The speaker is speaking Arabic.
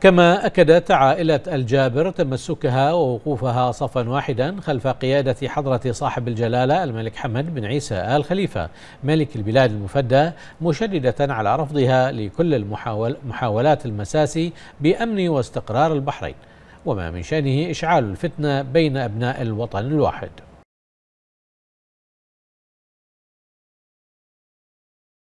كما أكدت عائلة الجابر تمسكها ووقوفها صفا واحدا خلف قيادة حضرة صاحب الجلالة الملك حمد بن عيسى آل خليفة ملك البلاد المفدى مشددة على رفضها لكل المحاولات محاولات المساس بأمن واستقرار البحرين وما من شأنه إشعال الفتنة بين أبناء الوطن الواحد